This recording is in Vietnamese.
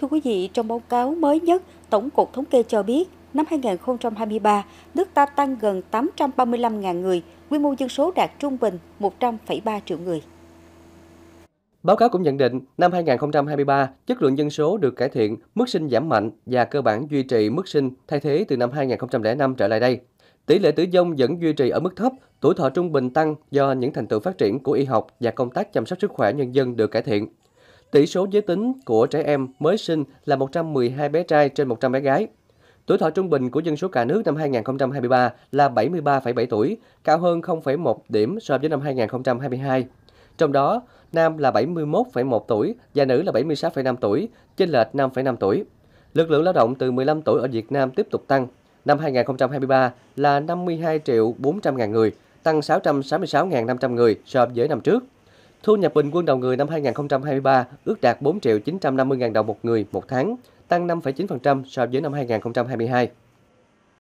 Thưa quý vị, trong báo cáo mới nhất, Tổng cục Thống kê cho biết, năm 2023, nước ta tăng gần 835.000 người, quy mô dân số đạt trung bình 100,3 triệu người. Báo cáo cũng nhận định, năm 2023, chất lượng dân số được cải thiện, mức sinh giảm mạnh và cơ bản duy trì mức sinh thay thế từ năm 2005 trở lại đây. Tỷ lệ tử vong vẫn duy trì ở mức thấp, tuổi thọ trung bình tăng do những thành tựu phát triển của y học và công tác chăm sóc sức khỏe nhân dân được cải thiện tỷ số giới tính của trẻ em mới sinh là 112 bé trai trên 100 bé gái. Tuổi thọ trung bình của dân số cả nước năm 2023 là 73,7 tuổi, cao hơn 0,1 điểm so với năm 2022. Trong đó, nam là 71,1 tuổi và nữ là 76,5 tuổi, chênh lệch 5,5 tuổi. Lực lượng lao động từ 15 tuổi ở Việt Nam tiếp tục tăng. Năm 2023 là 52 triệu 400 ngàn người, tăng 666.500 người so với năm trước. Thu nhập bình quân đầu người năm 2023 ước đạt 4 triệu 950 000 đồng một người một tháng, tăng 5,9% so với năm 2022.